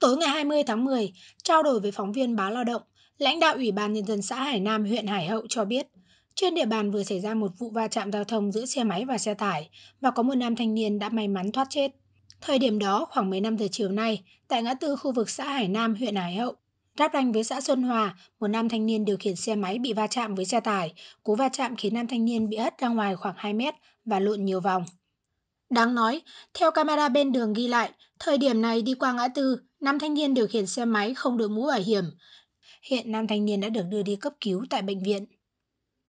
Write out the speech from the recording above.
Tối ngày 20 tháng 10, trao đổi với phóng viên báo Lao động, lãnh đạo Ủy ban Nhân dân xã Hải Nam, huyện Hải Hậu cho biết, trên địa bàn vừa xảy ra một vụ va chạm giao thông giữa xe máy và xe tải và có một nam thanh niên đã may mắn thoát chết. Thời điểm đó, khoảng 15 giờ chiều nay, tại ngã tư khu vực xã Hải Nam, huyện Hải Hậu, Ráp ranh với xã Xuân Hòa, một nam thanh niên điều khiển xe máy bị va chạm với xe tải. Cú va chạm khiến nam thanh niên bị hất ra ngoài khoảng 2 mét và lộn nhiều vòng. Đáng nói, theo camera bên đường ghi lại, thời điểm này đi qua ngã tư, Nam thanh niên điều khiển xe máy không đội mũ bảo hiểm. Hiện nam thanh niên đã được đưa đi cấp cứu tại bệnh viện.